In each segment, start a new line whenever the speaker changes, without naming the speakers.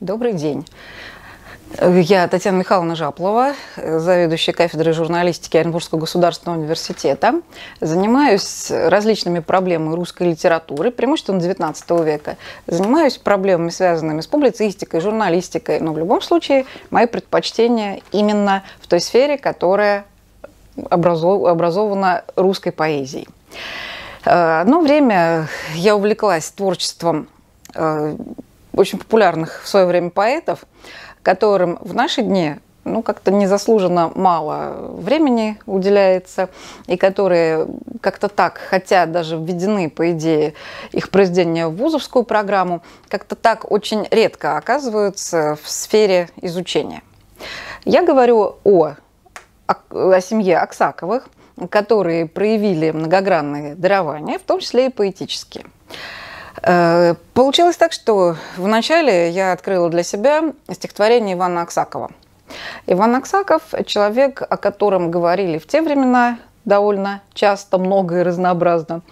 Добрый день. Я Татьяна Михайловна Жаплова, заведующая кафедрой журналистики Оренбургского государственного университета. Занимаюсь различными проблемами русской литературы, преимущественно XIX века. Занимаюсь проблемами, связанными с публицистикой, журналистикой, но в любом случае мои предпочтения именно в той сфере, которая образована русской поэзией. Э, одно время я увлеклась творчеством э, очень популярных в свое время поэтов, которым в наши дни ну, как-то незаслуженно мало времени уделяется, и которые как-то так, хотя даже введены, по идее, их произведения в вузовскую программу, как-то так очень редко оказываются в сфере изучения. Я говорю о, о, о семье Аксаковых, которые проявили многогранные дарования, в том числе и поэтические. Э, получилось так, что вначале я открыла для себя стихотворение Ивана Аксакова. Иван Аксаков – человек, о котором говорили в те времена довольно часто, много и разнообразно.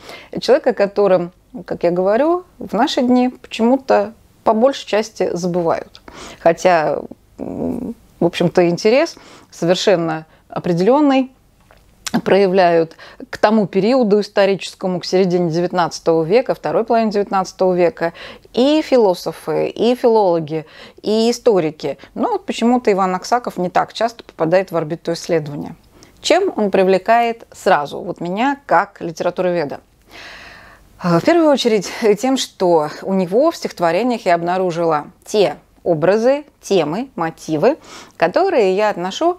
Человек, о котором, как я говорю, в наши дни почему-то по большей части забывают. Хотя, в общем-то, интерес совершенно определенный, проявляют к тому периоду историческому, к середине XIX века, второй половине XIX века, и философы, и филологи, и историки. Но вот почему-то Иван Аксаков не так часто попадает в орбиту исследования. Чем он привлекает сразу вот меня как литературоведа? Э, в первую очередь э, тем, что у него в стихотворениях я обнаружила те образы, темы, мотивы, которые я отношу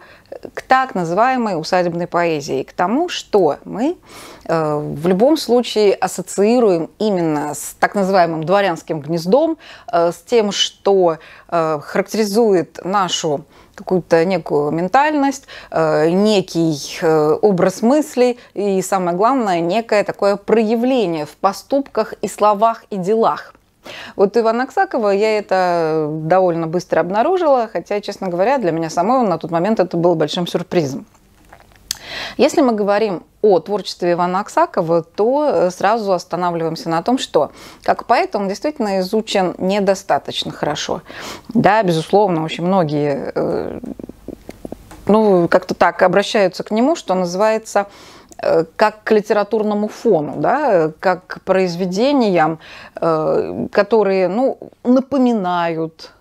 к так называемой усадебной поэзии, к тому, что мы э, в любом случае ассоциируем именно с так называемым дворянским гнездом, э, с тем, что э, характеризует нашу какую-то некую ментальность, э, некий э, образ мыслей и, самое главное, некое такое проявление в поступках и словах и делах. Вот Ивана Аксакова я это довольно быстро обнаружила, хотя, честно говоря, для меня самой на тот момент это был большим сюрпризом. Если мы говорим о творчестве Ивана Аксакова, то э, сразу останавливаемся на том, что как поэт он действительно изучен недостаточно хорошо. Да, безусловно, очень многие э, ну, как-то так обращаются к нему, что называется Э, как к литературному фону, да, как к произведениям, э, которые ну, напоминают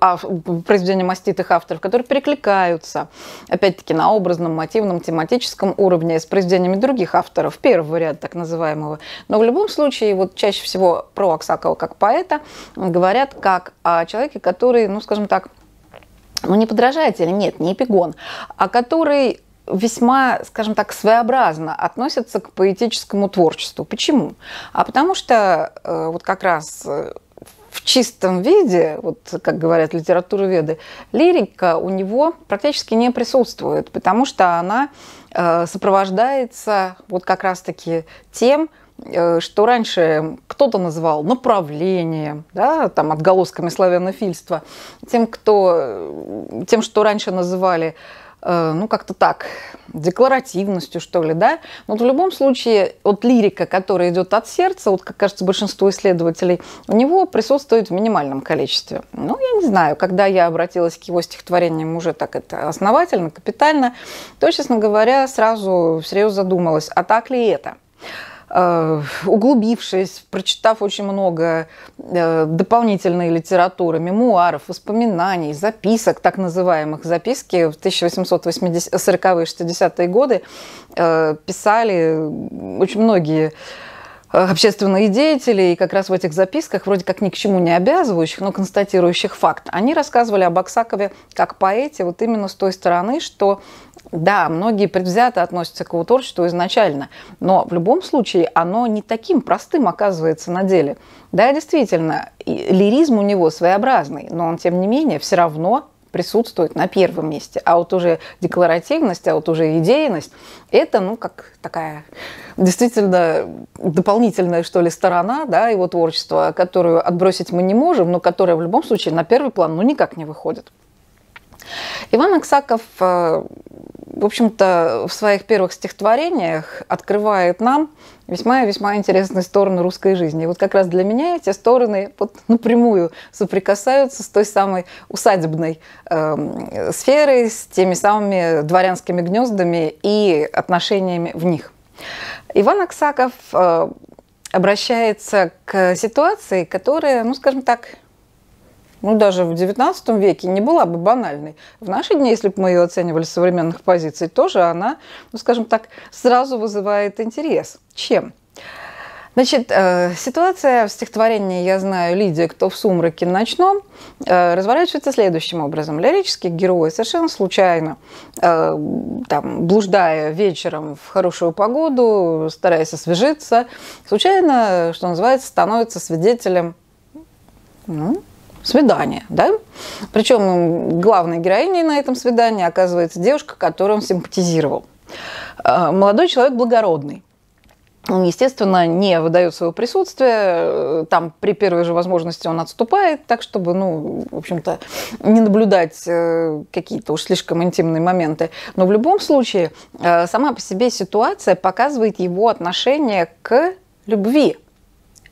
а, произведения маститых авторов, которые перекликаются, опять-таки, на образном, мотивном, тематическом уровне с произведениями других авторов, первого ряда так называемого. Но в любом случае, вот чаще всего про Аксакова как поэта говорят как о человеке, который, ну, скажем так, ну, не подражатель, нет, не эпигон, а который весьма, скажем так, своеобразно относятся к поэтическому творчеству. Почему? А потому что э, вот как раз э, в чистом виде, вот как говорят литературоведы, лирика у него практически не присутствует, потому что она э, сопровождается вот как раз-таки тем, что раньше кто-то называл направлением, да, там отголосками славянофильства, тем, кто, тем, что раньше называли Э, ну, как-то так, декларативностью, что ли, да? Но вот в любом случае, вот лирика, которая идет от сердца, вот, как кажется, большинство исследователей, у него присутствует в минимальном количестве. Ну, я не знаю, когда я обратилась к его стихотворениям уже так это основательно, капитально, то, честно говоря, сразу всерьез задумалась, а так ли это? Э, углубившись, прочитав очень много э, дополнительной литературы, мемуаров, воспоминаний, записок, так называемых записки в 1840-е 60-е годы э, писали очень многие общественные деятели, и как раз в этих записках, вроде как ни к чему не обязывающих, но констатирующих факт, они рассказывали об Аксакове как поэте вот именно с той стороны, что да, многие предвзято относятся к его творчеству изначально, но в любом случае оно не таким простым оказывается на деле. Да, действительно, лиризм у него своеобразный, но он, тем не менее, все равно присутствует на первом месте. А вот уже декларативность, а вот уже идейность, это, ну, как такая действительно дополнительная, что ли, сторона да, его творчества, которую отбросить мы не можем, но которая в любом случае на первый план ну, никак не выходит. Иван Аксаков, э, в общем-то, в своих первых стихотворениях открывает нам весьма весьма интересные стороны русской жизни. И вот как раз для меня эти стороны вот напрямую соприкасаются с той самой усадебной э, сферой, с теми самыми дворянскими гнездами и отношениями в них. Иван Аксаков э, обращается к ситуации, которая, ну, скажем так, ну, даже в XIX веке не была бы банальной. В наши дни, если бы мы ее оценивали с современных позиций, тоже она, ну, скажем так, сразу вызывает интерес. Чем? Значит, э, ситуация в стихотворении «Я знаю, Лидия, кто в сумраке ночном» э, разворачивается следующим образом. Лирический герой совершенно случайно, э, там, блуждая вечером в хорошую погоду, стараясь освежиться, случайно, что называется, становится свидетелем ну, свидание, да? Причем главной героиней на этом свидании оказывается девушка, которую он симпатизировал. А, молодой человек благородный. Он, естественно, не выдает своего присутствия. Э, там при первой же возможности он отступает, так чтобы, ну, в общем-то, не наблюдать э, какие-то уж слишком интимные моменты. Но в любом случае, э, сама по себе ситуация показывает его отношение к любви.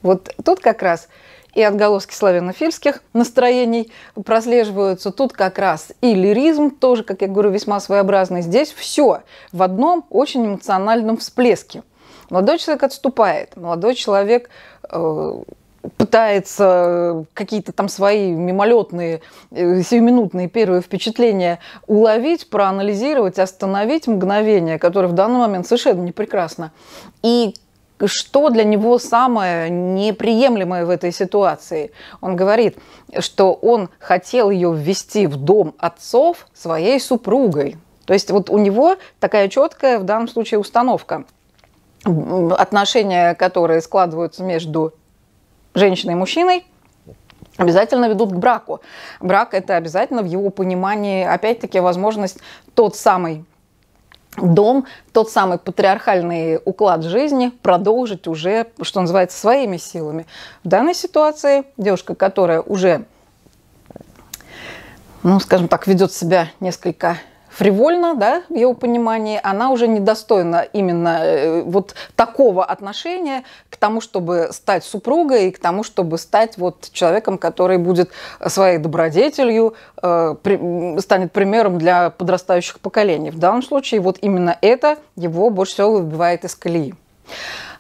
Вот тут как раз и отголоски славянофильских настроений прослеживаются. Тут как раз и лиризм, тоже, как я говорю, весьма своеобразный. Здесь все в одном очень эмоциональном всплеске. Молодой человек отступает, молодой человек э, пытается какие-то там свои мимолетные, э, сиюминутные первые впечатления уловить, проанализировать, остановить мгновение, которое в данный момент совершенно не прекрасно. И что для него самое неприемлемое в этой ситуации. Он говорит, что он хотел ее ввести в дом отцов своей супругой. То есть вот у него такая четкая в данном случае установка. Отношения, которые складываются между женщиной и мужчиной, обязательно ведут к браку. Брак – это обязательно в его понимании, опять-таки, возможность тот самый дом, тот самый патриархальный уклад жизни продолжить уже, что называется, своими силами. В данной ситуации девушка, которая уже, ну, скажем так, ведет себя несколько фривольно, да, в его понимании, она уже недостойна именно э, вот такого отношения к тому, чтобы стать супругой и к тому, чтобы стать вот человеком, который будет своей добродетелью, э, при, станет примером для подрастающих поколений. В данном случае вот именно это его больше всего выбивает из колеи.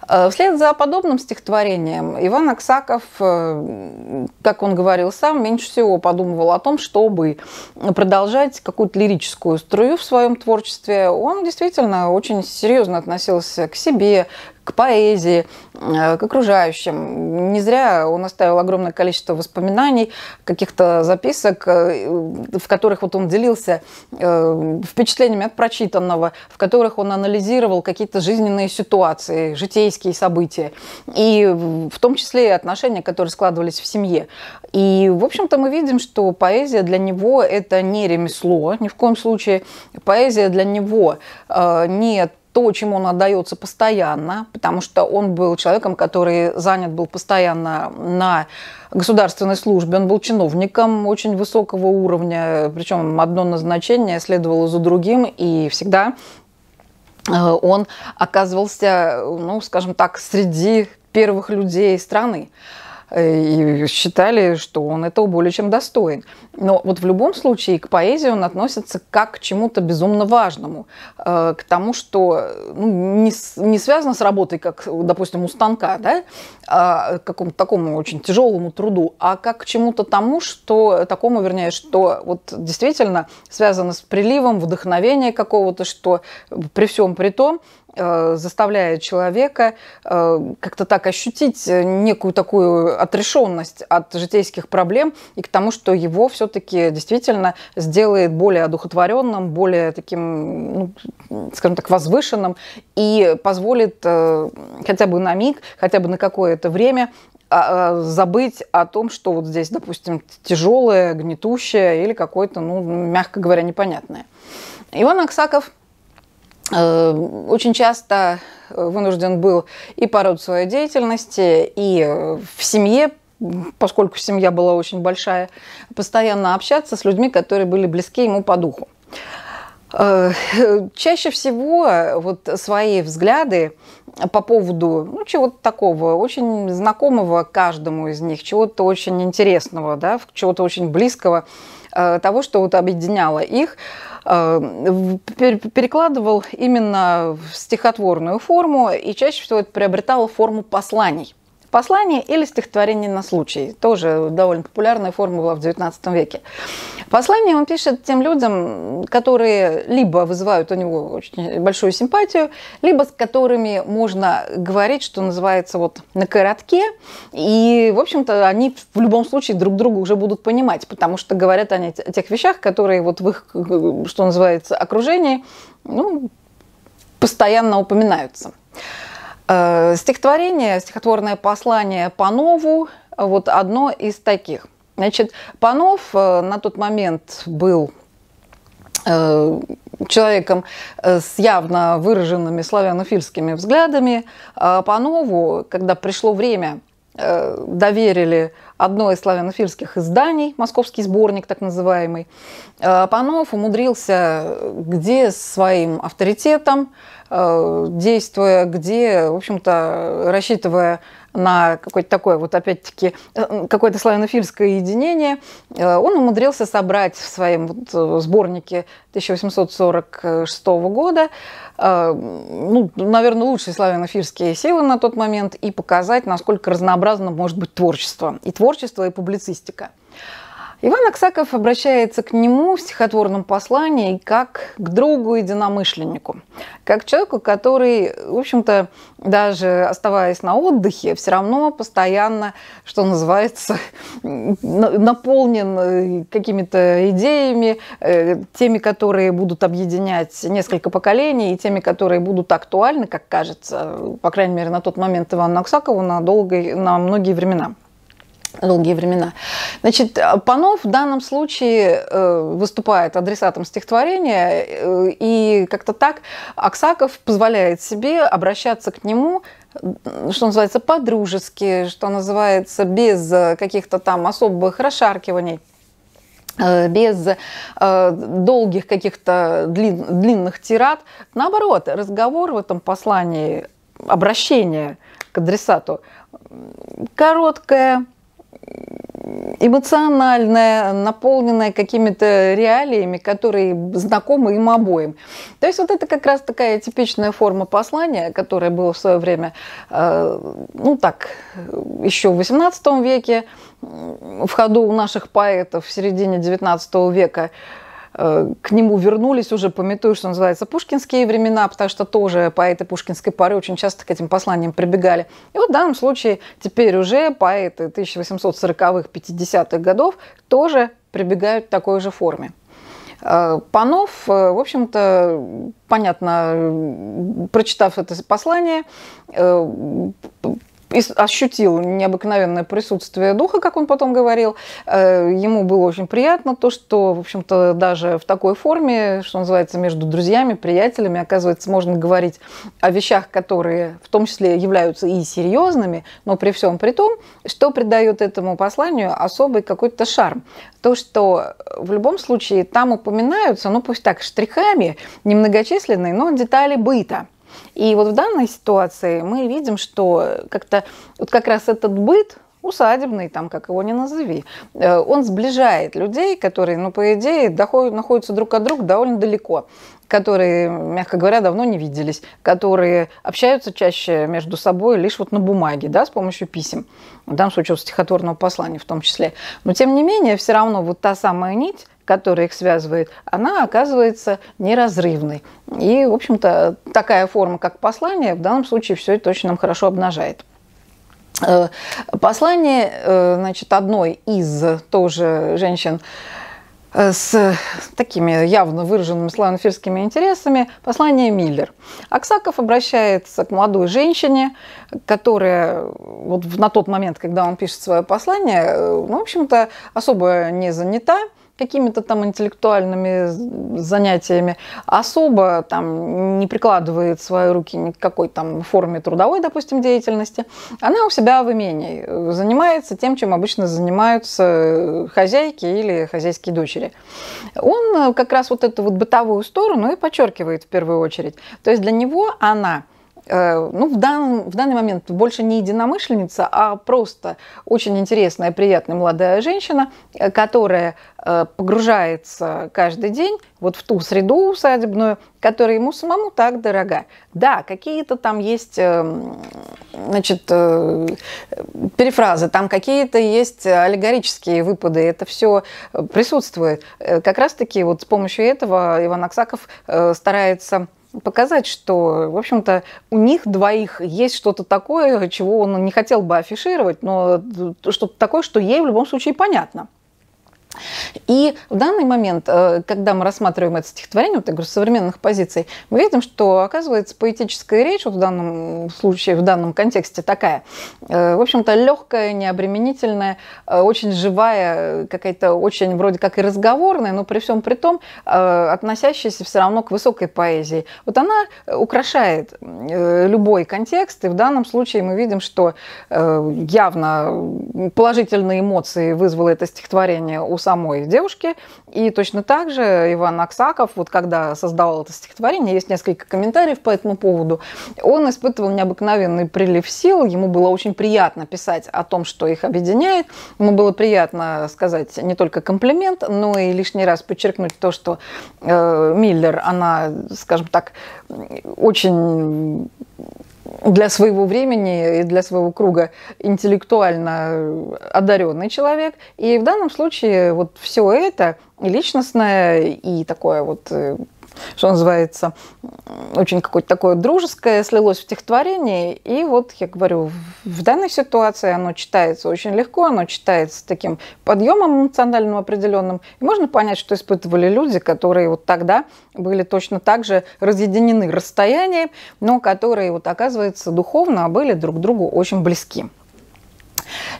Э, вслед за подобным стихотворением Иван Аксаков, э, как он говорил сам, меньше всего подумывал о том, чтобы продолжать какую-то лирическую струю в своем творчестве. Он действительно очень серьезно относился к себе, к поэзии, э, к окружающим. Не зря он оставил огромное количество воспоминаний, каких-то записок, э, в которых вот он делился э, впечатлениями от прочитанного, в которых он анализировал какие-то жизненные ситуации, житейские события, и в том числе и отношения, которые складывались в семье. И, в общем-то, мы видим, что поэзия для него – это не ремесло, ни в коем случае. Поэзия для него не то, чему он отдается постоянно, потому что он был человеком, который занят был постоянно на государственной службе, он был чиновником очень высокого уровня, причем одно назначение следовало за другим, и всегда э, он оказывался, ну, скажем так, среди первых людей страны. Э, и считали, что он этого более чем достоин. Но вот в любом случае к поэзии он относится как к чему-то безумно важному, э, к тому, что э, ну, не, не связано с работой, как, допустим, у станка, да, а к какому-то такому очень тяжелому труду, а как к чему-то тому, что такому, вернее, что вот действительно связано с приливом вдохновения какого-то, что при всем при том Э, заставляет человека э, как-то так ощутить э, некую такую отрешенность от житейских проблем и к тому, что его все-таки действительно сделает более одухотворенным, более таким, ну, скажем так, возвышенным и позволит хотя бы на миг, хотя бы на какое-то время а, а, забыть о том, что вот здесь, допустим, тяжелое, гнетущее или какое-то, ну, мягко говоря, непонятное. Иван Аксаков – Э, очень часто э, вынужден был и по роду своей деятельности, и э, в семье поскольку семья была очень большая, постоянно общаться с людьми, которые были близки ему по духу. Чаще всего вот свои взгляды по поводу ну, чего-то такого, очень знакомого каждому из них, чего-то очень интересного, да, чего-то очень близкого, того, что вот объединяло их – Э, перекладывал именно в стихотворную форму и чаще всего это приобретало форму посланий послание или стихотворение на случай. Тоже довольно популярная форма была в XIX веке. Послание он пишет тем людям, которые либо вызывают у него очень большую симпатию, либо с которыми можно говорить, что называется, вот на коротке. И, в общем-то, они в любом случае друг друга уже будут понимать, потому что говорят они о тех вещах, которые вот в их, что называется, окружении, ну, постоянно упоминаются. Э, стихотворение, стихотворное послание Панову, вот одно из таких. Значит, Панов э, на тот момент был э, человеком с явно выраженными славянофильскими взглядами. А Панову, когда пришло время – Э, доверили одно из славянофильских изданий, московский сборник так называемый, э, Панов умудрился где своим авторитетом, э, действуя, где, в общем-то, рассчитывая на какое-то такое, вот опять-таки, э, какое-то славянофильское единение, э, он умудрился собрать в своем вот э, сборнике 1846 года, ну, наверное, лучшие славянофильские силы на тот момент и показать, насколько разнообразно может быть творчество. И творчество, и публицистика. Иван Аксаков обращается к нему в стихотворном послании как к другу единомышленнику, как к человеку, который, в общем-то, даже оставаясь на отдыхе, все равно постоянно, что называется, наполнен э, какими-то идеями, э, теми, которые будут объединять несколько поколений, и теми, которые будут актуальны, как кажется, по крайней мере, на тот момент Ивану Аксакову на долгой, на многие времена долгие времена. Значит, э, Панов в данном случае э, выступает адресатом стихотворения, э, и как-то так Аксаков позволяет себе обращаться к нему что называется, по-дружески, что называется, без каких-то там особых расшаркиваний без долгих каких-то длин, длинных тират. Наоборот, разговор в этом послании, обращение к адресату короткое, эмоциональная, наполненная какими-то реалиями, которые знакомы им обоим. То есть вот это как раз такая типичная форма послания, которая была в свое время, э, ну так, еще в XVIII веке, в ходу у наших поэтов в середине XIX века – Э, к нему вернулись уже, пометую, что называется, пушкинские времена, потому что тоже поэты пушкинской поры очень часто к этим посланиям прибегали. И вот в данном случае теперь уже поэты 1840-х, 50-х годов тоже прибегают к такой же форме. Э, Панов, э, в общем-то, понятно, прочитав это послание, ощутил необыкновенное присутствие духа, как он потом говорил. Э, ему было очень приятно то, что, в общем-то, даже в такой форме, что называется, между друзьями, приятелями, оказывается, можно говорить о вещах, которые в том числе являются и серьезными, но при всем при том, что придает этому посланию особый какой-то шарм. То, что э, в любом случае там упоминаются, ну пусть так, штрихами, немногочисленные, но детали быта – и вот в данной ситуации мы видим, что как-то вот как раз этот быт, усадебный, там, как его ни назови, э, он сближает людей, которые, ну, по идее, доходят, находятся друг от друга довольно далеко которые, мягко говоря, давно не виделись, которые общаются чаще между собой лишь вот на бумаге, да, с помощью писем, в данном случае стихотворного послания в том числе. Но, тем не менее, все равно вот та самая нить, которая их связывает, она оказывается неразрывной. И, в общем-то, такая форма, как послание, в данном случае все это очень нам хорошо обнажает. Э, послание, э, значит, одной из тоже женщин э, с такими явно выраженными славянофильскими интересами послание Миллер. Аксаков обращается к молодой женщине, которая вот на тот момент, когда он пишет свое послание, ну, в общем-то, особо не занята, какими-то там интеллектуальными занятиями, особо там не прикладывает свои руки ни к какой там форме трудовой, допустим, деятельности, она у себя в имении э, занимается тем, чем обычно занимаются э, хозяйки или хозяйские дочери. Он э, как раз вот эту вот бытовую сторону и подчеркивает в первую очередь. То есть для него она – Э, ну, в, дан, в данный момент больше не единомышленница, а просто очень интересная, приятная молодая женщина, э, которая э, погружается каждый день вот в ту среду усадебную, которая ему самому так дорога. Да, какие-то там есть, значит, перефразы, там какие-то есть аллегорические выпады, это все присутствует. Как раз-таки вот с помощью этого Иван Аксаков старается показать, что, в общем-то, у них двоих есть что-то такое, чего он не хотел бы афишировать, но э, что-то такое, что ей в любом случае понятно. И в данный момент, э, когда мы рассматриваем это стихотворение, вот я говорю, современных позиций, мы видим, что, оказывается, поэтическая речь вот в данном случае, в данном контексте такая, э, в общем-то, легкая, необременительная, э, очень живая, какая-то очень вроде как и разговорная, но при всем при том относящаяся все равно к высокой поэзии. Вот она украшает любой контекст, и в данном случае мы видим, что явно положительные эмоции вызвало это стихотворение у самой девушки. И точно так же Иван Аксаков, вот когда создавал это стихотворение, есть несколько комментариев по этому поводу, он испытывал необыкновенный прилив сил, ему было очень приятно писать о том, что их объединяет, ему было приятно сказать не только комплимент, но и лишний раз подчеркнуть то, что э, Миллер, она, скажем так, очень для своего времени и для своего круга интеллектуально э, одаренный человек. И в данном случае вот все это и личностное, и такое вот э, что называется, очень какое-то такое дружеское слилось в стихотворении. И вот, я говорю, в данной ситуации оно читается очень легко, оно читается таким подъемом эмоциональным определенным. И можно понять, что испытывали люди, которые вот тогда были точно так же разъединены расстоянием, но которые, вот оказывается, духовно были друг другу очень близки.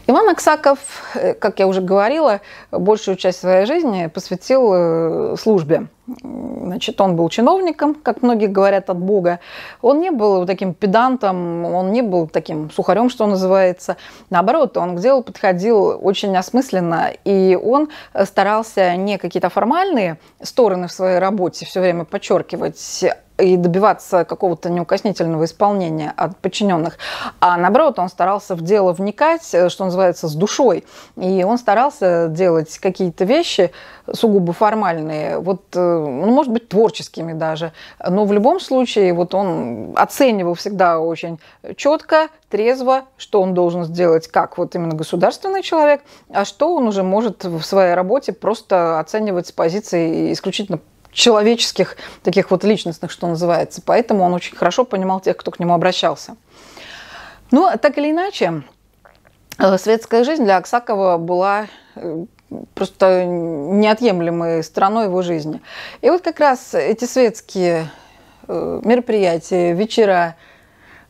Иван Аксаков, э, как я уже говорила, большую часть своей жизни посвятил э, службе. Значит, он был чиновником, как многие говорят, от Бога. Он не был таким педантом, он не был таким сухарем, что называется. Наоборот, он к делу подходил очень осмысленно, и он старался не какие-то формальные стороны в своей работе все время подчеркивать, и добиваться какого-то неукоснительного исполнения от подчиненных. А наоборот, он старался в дело вникать, э, что называется, с душой. И он старался делать какие-то вещи сугубо формальные, вот, э, ну, может быть, творческими даже. Но в любом случае, вот он оценивал всегда очень четко, трезво, что он должен сделать, как вот именно государственный человек, а что он уже может в своей работе просто оценивать с позиции исключительно человеческих, таких вот личностных, что называется. Поэтому он очень хорошо понимал тех, кто к нему обращался. Но так или иначе, э, светская жизнь для Аксакова была э, просто неотъемлемой стороной его жизни. И вот как раз эти светские э, мероприятия, вечера,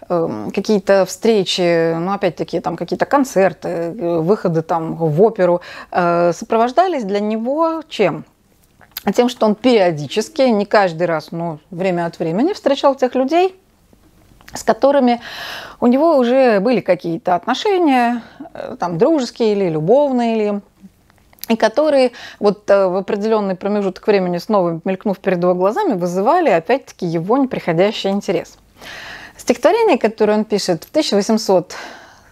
какие-то встречи, ну, опять-таки, там какие-то концерты, выходы там в оперу сопровождались для него чем? А тем, что он периодически, не каждый раз, но время от времени встречал тех людей, с которыми у него уже были какие-то отношения, э, там, дружеские или любовные, или и которые вот э, в определенный промежуток времени снова мелькнув перед его глазами, вызывали опять-таки его неприходящий интерес. Стихотворение, которое он пишет в 1800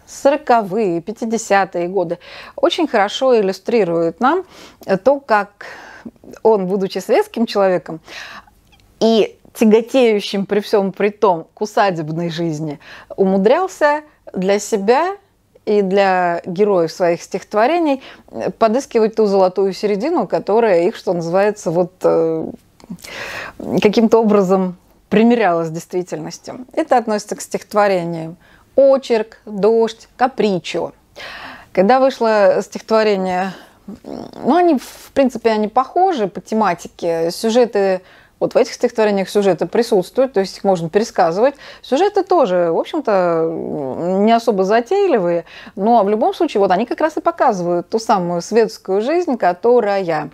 40-е, 50-е годы очень хорошо иллюстрируют нам то, как он, будучи светским человеком, и тяготеющим при всем при том к усадебной жизни, умудрялся для себя и для героев своих стихотворений э, подыскивать ту золотую середину, которая их, что называется, вот э, каким-то образом примирялась с действительностью. Это относится к стихотворениям «Очерк», «Дождь», «Капричо». Когда вышло стихотворение ну, они, в принципе, они похожи по тематике. Сюжеты вот в этих стихотворениях сюжеты присутствуют, то есть их можно пересказывать. Сюжеты тоже, в общем-то, не особо затейливые, но в любом случае вот они как раз и показывают ту самую светскую жизнь, которая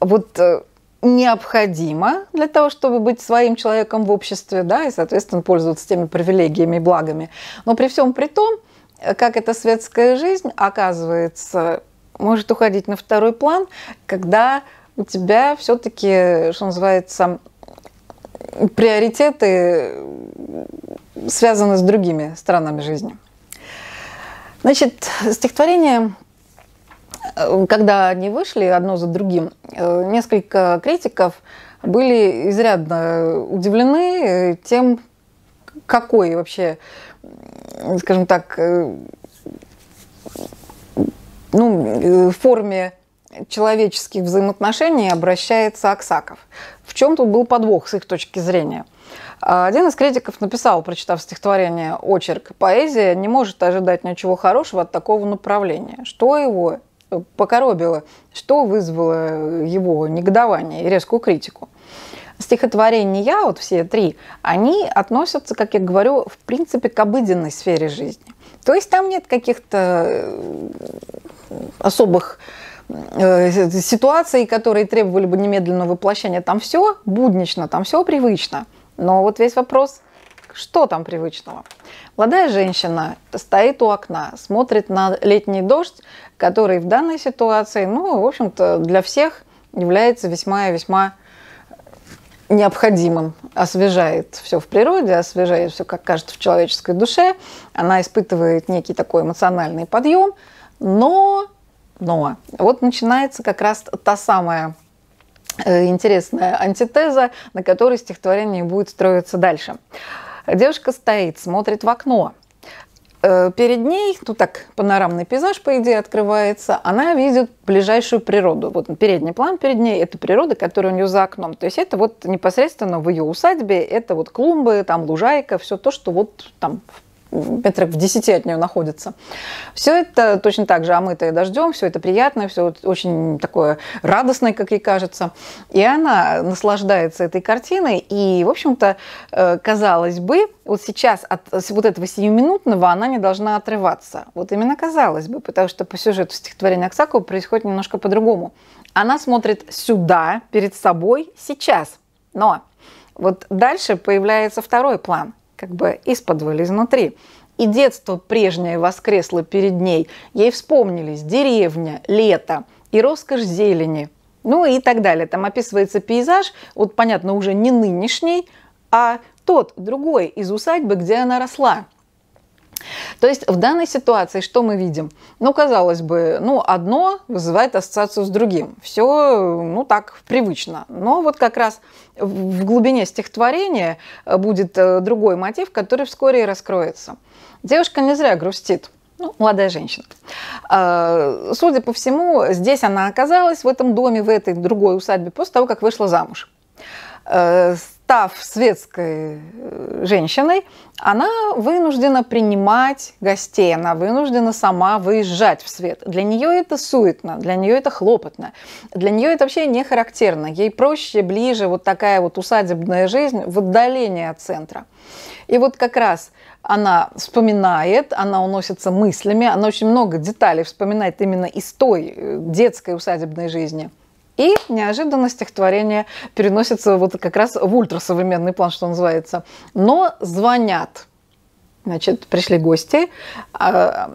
вот э, необходима для того, чтобы быть своим человеком в обществе, да, и, соответственно, пользоваться теми привилегиями и благами. Но при всем при том, э, как эта светская жизнь оказывается может уходить на второй план, когда у тебя все-таки, что называется, приоритеты связаны с другими сторонами жизни. Значит, стихотворение, э, когда они вышли одно за другим, э, несколько критиков были изрядно удивлены э, тем, какой вообще, скажем так, ну, э, в форме человеческих взаимоотношений обращается Аксаков. В чем тут был подвох с их точки зрения? А, один из критиков написал, прочитав стихотворение «Очерк. Поэзия не может ожидать ничего хорошего от такого направления». Что его э, покоробило, что вызвало его негодование и резкую критику? Стихотворения, вот все три, они относятся, как я говорю, в принципе к обыденной сфере жизни. То есть там нет каких-то э, особых э, ситуаций, которые требовали бы немедленного воплощения, там все буднично, там все привычно. Но вот весь вопрос, что там привычного? Молодая женщина стоит у окна, смотрит на летний дождь, который в данной ситуации, ну, в общем-то, для всех является весьма и весьма необходимым. Освежает все в природе, освежает все, как кажется, в человеческой душе. Она испытывает некий такой эмоциональный подъем – но, но, вот начинается как раз та самая э, интересная антитеза, на которой стихотворение будет строиться дальше. Девушка стоит, смотрит в окно. Э, перед ней, тут ну так, панорамный пейзаж, по идее, открывается. Она видит ближайшую природу. Вот передний план перед ней – это природа, которая у нее за окном. То есть это вот непосредственно в ее усадьбе, это вот клумбы, там лужайка, все то, что вот там метрах в десяти от нее находится. Все это точно так же омытое дождем, все это приятное, все очень такое радостное, как ей кажется. И она наслаждается этой картиной. И, в общем-то, э, казалось бы, вот сейчас от вот этого сиюминутного она не должна отрываться. Вот именно казалось бы, потому что по сюжету стихотворения Аксакова происходит немножко по-другому. Она смотрит сюда, перед собой, сейчас. Но вот дальше появляется второй план – как бы из-под изнутри. И детство прежнее воскресло перед ней. Ей вспомнились деревня, лето и роскошь зелени. Ну и так далее. Там описывается пейзаж, вот понятно, уже не нынешний, а тот, другой из усадьбы, где она росла. То есть в данной ситуации что мы видим? Ну, казалось бы, ну, одно вызывает ассоциацию с другим. Все, ну, так привычно. Но вот как раз в глубине стихотворения э, будет э, другой мотив, который вскоре и раскроется. Девушка не зря грустит. Ну, молодая женщина. А, судя по всему, здесь она оказалась, в этом доме, в этой другой усадьбе, после того, как вышла замуж. Э, став светской э, женщиной, она вынуждена принимать гостей, она вынуждена сама выезжать в свет. Для нее это суетно, для нее это хлопотно, для нее это вообще не характерно. Ей проще, ближе вот такая вот усадебная жизнь в отдалении от центра. И вот как раз она вспоминает, она уносится мыслями, она очень много деталей вспоминает именно из той э, детской усадебной жизни – и неожиданно стихотворение переносится вот как раз в ультрасовременный план, что называется. Но звонят. Значит, пришли гости. А,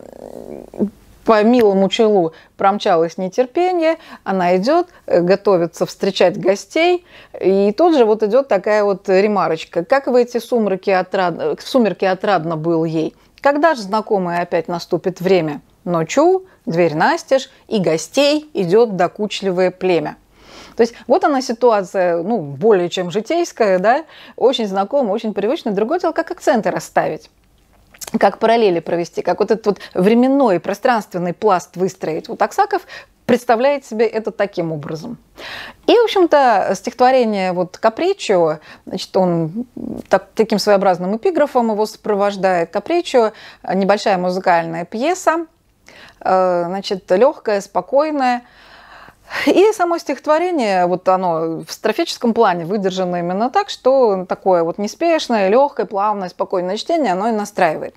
по милому челу промчалось нетерпение, она идет, готовится встречать гостей, и тут же вот идет такая вот ремарочка. Как в эти сумраки отрадно, в сумерки отрадно был ей? Когда же знакомое опять наступит время – но чу, дверь настежь, и гостей идет докучливое племя. То есть вот она ситуация, ну, более чем житейская, да, очень знакомая, очень привычная. Другое дело, как акценты расставить как параллели провести, как вот этот вот временной пространственный пласт выстроить. Вот Аксаков представляет себе это таким образом. И, в общем-то, стихотворение вот Капричио, значит, он так, таким своеобразным эпиграфом его сопровождает. Капричио – небольшая музыкальная пьеса, Э, значит, легкое, спокойное. И само стихотворение, вот оно в строфическом плане выдержано именно так, что такое вот неспешное, легкое, плавное, спокойное чтение, оно и настраивает.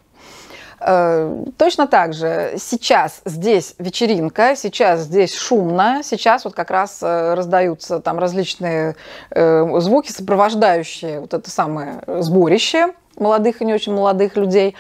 Э, точно так же сейчас здесь вечеринка, сейчас здесь шумно, сейчас вот как раз э, раздаются там различные звуки, сопровождающие вот это самое сборище молодых и не очень молодых людей.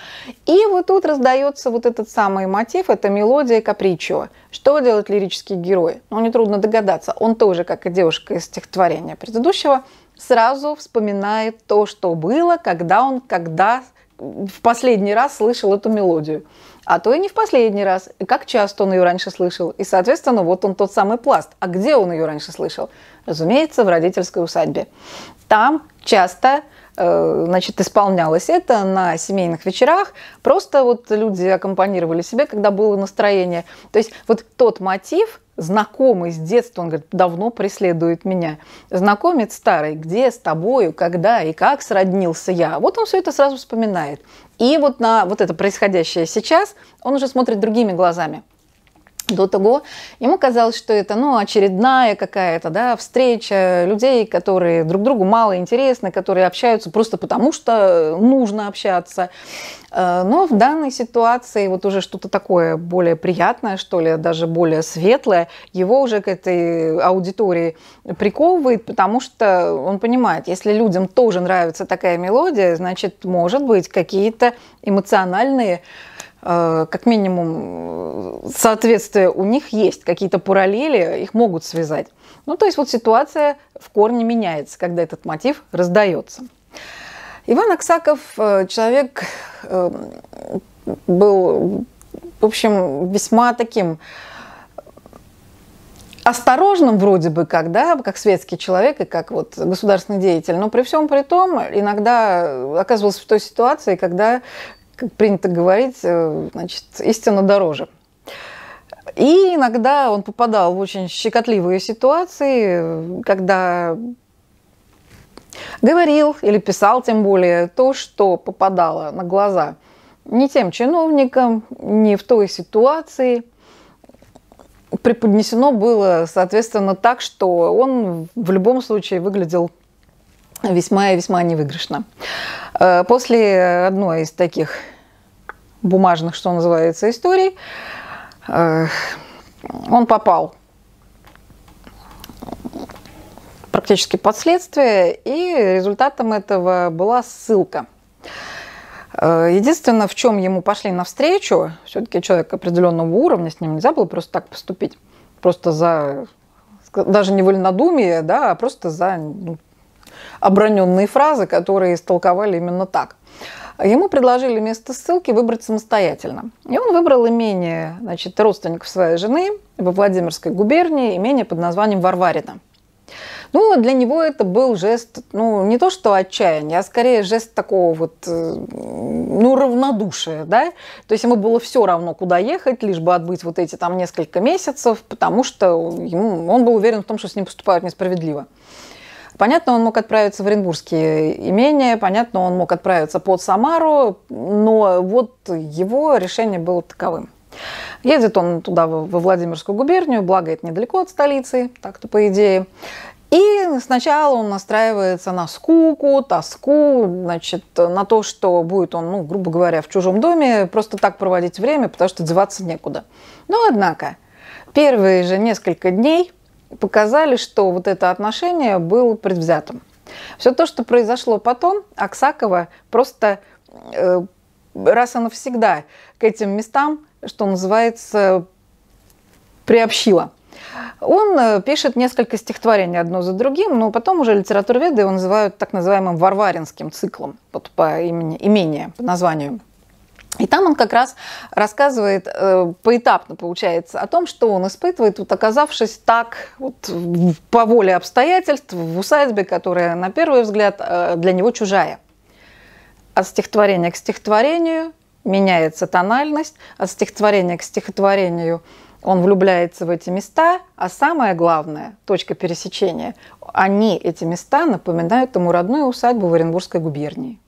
И вот тут раздается вот этот самый мотив, это мелодия капричо. Что делает лирический герой? Ну, нетрудно догадаться. Он тоже, как и девушка из стихотворения предыдущего, сразу вспоминает то, что было, когда он когда в последний раз слышал эту мелодию. А то и не в последний раз. И как часто он ее раньше слышал. И, соответственно, вот он тот самый пласт. А где он ее раньше слышал? Разумеется, в родительской усадьбе. Там часто Э, значит, исполнялось это на семейных вечерах. Просто вот люди аккомпанировали себе, когда было настроение. То есть вот тот мотив, знакомый с детства, он говорит, давно преследует меня. Знакомец старый, где с тобою, когда и как сроднился я. Вот он все это сразу вспоминает. И вот на вот это происходящее сейчас он уже смотрит другими глазами до того, ему казалось, что это ну, очередная какая-то да, встреча людей, которые друг другу мало интересны, которые общаются просто потому, что нужно общаться. Э, но в данной ситуации вот уже что-то такое более приятное, что ли, даже более светлое, его уже к этой аудитории приковывает, потому что он понимает, если людям тоже нравится такая мелодия, значит, может быть, какие-то эмоциональные Э, как минимум, соответствие у них есть, какие-то параллели, их могут связать. Ну, то есть вот ситуация в корне меняется, когда этот мотив раздается. Иван Аксаков э, человек э, был, в общем, весьма таким осторожным вроде бы когда как светский человек и как вот государственный деятель, но при всем при том иногда оказывался в той ситуации, когда как принято говорить, э, значит, истина дороже. И иногда он попадал в очень щекотливые ситуации, когда говорил или писал тем более то, что попадало на глаза не тем чиновникам, не в той ситуации. Преподнесено было, соответственно, так, что он в любом случае выглядел весьма и весьма невыигрышно. Э, после одной из таких бумажных, что называется, историй, он попал практически под следствие, и результатом этого была ссылка. Э, единственное, в чем ему пошли навстречу, все-таки человек определенного уровня, с ним нельзя было просто так поступить, просто за даже не вольнодумие, да, а просто за ну, оброненные фразы, которые истолковали именно так. Ему предложили место ссылки выбрать самостоятельно. И он выбрал имение значит, родственников своей жены во Владимирской губернии, имение под названием Варварина. Ну, для него это был жест, ну, не то что отчаяние, а скорее жест такого вот, э, ну, равнодушия, да. То есть ему было все равно, куда ехать, лишь бы отбыть вот эти там несколько месяцев, потому что ему, он был уверен в том, что с ним поступают несправедливо. Понятно, он мог отправиться в Оренбургские имения, понятно, он мог отправиться под Самару, но вот его решение было таковым. Едет он туда, во Владимирскую губернию, благо это недалеко от столицы, так-то по идее. И сначала он настраивается на скуку, тоску, значит, на то, что будет он, ну, грубо говоря, в чужом доме, просто так проводить время, потому что деваться некуда. Но, однако, первые же несколько дней – показали, что вот это отношение было предвзятым. Все то, что произошло потом, Аксакова просто э, раз и навсегда к этим местам, что называется, приобщила. Он э, пишет несколько стихотворений одно за другим, но потом уже литературоведы его называют так называемым варваринским циклом, вот по имени, имение, по названию – и там он как раз рассказывает э, поэтапно, получается, о том, что он испытывает, вот, оказавшись так вот, по воле обстоятельств в усадьбе, которая на первый взгляд э, для него чужая. От стихотворения к стихотворению меняется тональность, от стихотворения к стихотворению он влюбляется в эти места, а самое главное, точка пересечения, они, эти места, напоминают ему родную усадьбу в Оренбургской губернии.